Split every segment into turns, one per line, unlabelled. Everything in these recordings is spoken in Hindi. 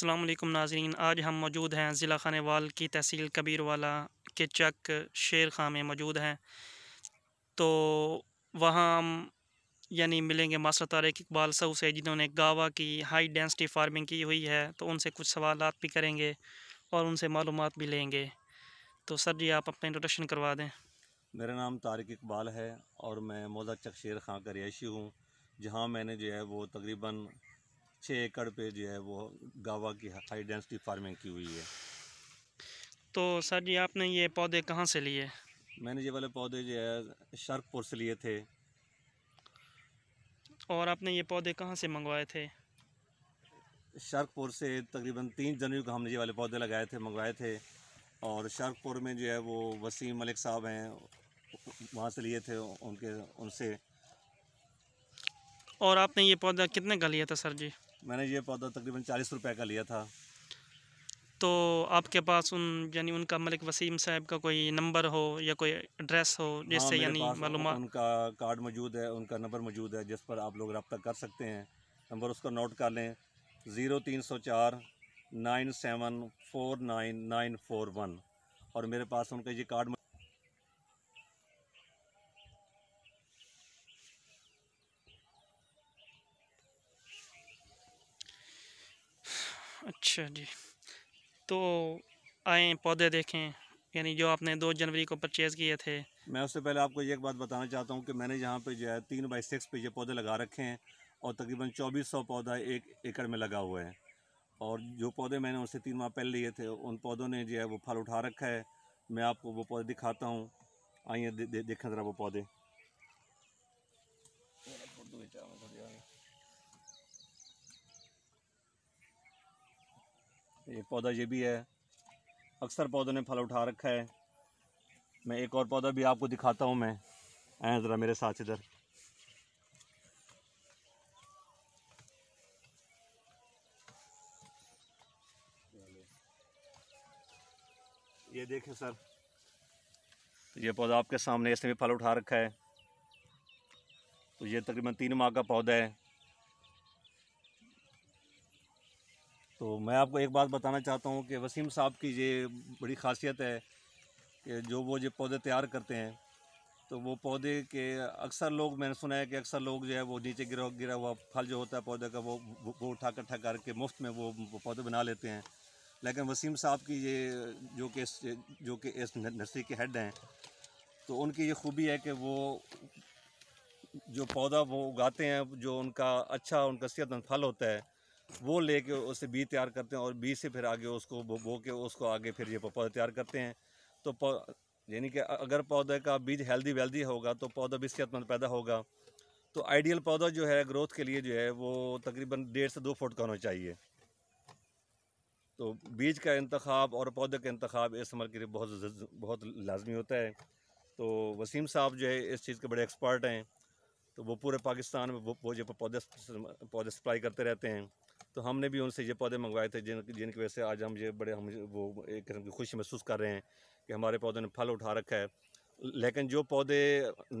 अल्लाम नाजरीन आज हम मौजूद हैं ज़िला खानवाल की तहसील कबीर वाला के चक शेर खां में मौजूद हैं तो वहाँ हम यानी मिलेंगे मास्टर तारक इकबाल सऊ से जिन्होंने गावा की हाई डेंसिटी फार्मिंग की हुई है तो उनसे कुछ सवाल भी करेंगे और उनसे मालूम भी लेंगे तो सर जी आप अपना इंट्रोडक्शन करवा दें
मेरा नाम तारक इकबाल है और मैं मौजा चक शेर खां का रिहायशी हूँ जहाँ मैंने जो है वो तकरीबन छः एकड़ पे जो है वो गावा की हाई डेंसिटी फार्मिंग की हुई है तो सर जी आपने ये पौधे कहाँ से लिए मैंने ये वाले पौधे जो है शर्कपुर से लिए थे
और आपने ये पौधे कहाँ से मंगवाए थे
शर्कपुर से तकरीबन तीन जनवरी को हमने ये वाले पौधे लगाए थे मंगवाए थे और शर्कपुर में जो है वो वसीम मलिक साहब हैं वहाँ से लिए थे उनके उनसे
और आपने ये पौधा कितने का लिया था सर जी मैंने ये पौधा तकरीबन
चालीस रुपये का लिया था
तो आपके पास उन यानी उनका मलिक वसीम साहब का कोई नंबर हो या कोई एड्रेस हो जिससे हाँ, यानी मालूम उनका
कार्ड मौजूद है उनका नंबर मौजूद है जिस पर आप लोग रबता कर सकते हैं नंबर उसका नोट कर लें ज़ीरो तीन सौ चार nine seven four nine nine four one और मेरे पास उनका ये कार्ड
अच्छा जी तो आए पौधे देखें यानी जो आपने दो जनवरी को परचेज़ किए थे
मैं उससे पहले आपको ये एक बात बताना चाहता हूँ कि मैंने यहाँ पे जो है तीन बाई सिक्स पे ये पौधे लगा रखे हैं और तकरीबन चौबीस सौ पौधा एक एकड़ में लगा हुआ है और जो पौधे मैंने उनसे तीन माह पहले लिए थे उन पौधों ने जो है वो फल उठा रखा है मैं आपको वो पौधे दिखाता हूँ आइए दे, दे, देखें ज़रा वो पौधे ये पौधा ये भी है अक्सर पौधों ने फल उठा रखा है मैं एक और पौधा भी आपको दिखाता हूँ मैं आए ज़रा मेरे साथ इधर ये देखें सर तो ये पौधा आपके सामने इसने भी फल उठा रखा है तो ये तकरीबन तीन माह का पौधा है तो मैं आपको एक बात बताना चाहता हूँ कि वसीम साहब की ये बड़ी खासियत है कि जो वो जो पौधे तैयार करते हैं तो वो पौधे के अक्सर लोग मैंने सुना है कि अक्सर लोग जो है वो नीचे गिरा गिरा हुआ फल जो होता है पौधे का वो वो उठा कट्ठा करके मुफ्त में वो, वो पौधे बना लेते हैं लेकिन वसीम साहब की ये जो कि जो कि इस नर्सरी के हेड हैं तो उनकी ये खूबी है कि वो जो पौधा वो उगाते हैं जो उनका अच्छा उनका सेहतमंद फल होता है वो लेके उससे बीज तैयार करते हैं और बीज से फिर आगे उसको बो, बो के उसको आगे फिर ये पौधा तैयार करते हैं तो यानी कि अगर पौधे का बीज हेल्दी वेल्दी होगा तो पौधा भी सेहतमंद पैदा होगा तो आइडियल पौधा जो है ग्रोथ के लिए जो है वो तकरीबन डेढ़ से दो फुट का होना चाहिए तो बीज का इंतखब और पौधे का इंतखब इस समर के लिए बहुत बहुत लाजमी होता है तो वसीम साहब जो है इस चीज़ के बड़े एक्सपर्ट हैं तो वो पूरे पाकिस्तान में वो, वो जो पौधे पौधे सप्लाई करते रहते हैं तो हमने भी उनसे ये पौधे मंगवाए थे जिन जिनकी वजह से आज हम ये बड़े हम वो एक किस्म की खुशी महसूस कर रहे हैं कि हमारे पौधों ने फल उठा रखा है लेकिन जो पौधे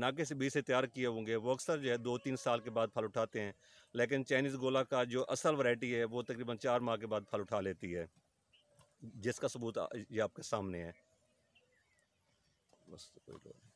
नाके से बीज से तैयार किए होंगे वो अक्सर जो है दो तीन साल के बाद फल उठाते हैं लेकिन चाइनीज़ गोला का जो असल वैरायटी है वो तकरीबन चार माह के बाद फल उठा लेती है जिसका सबूत ये आपके सामने है बस तो कोई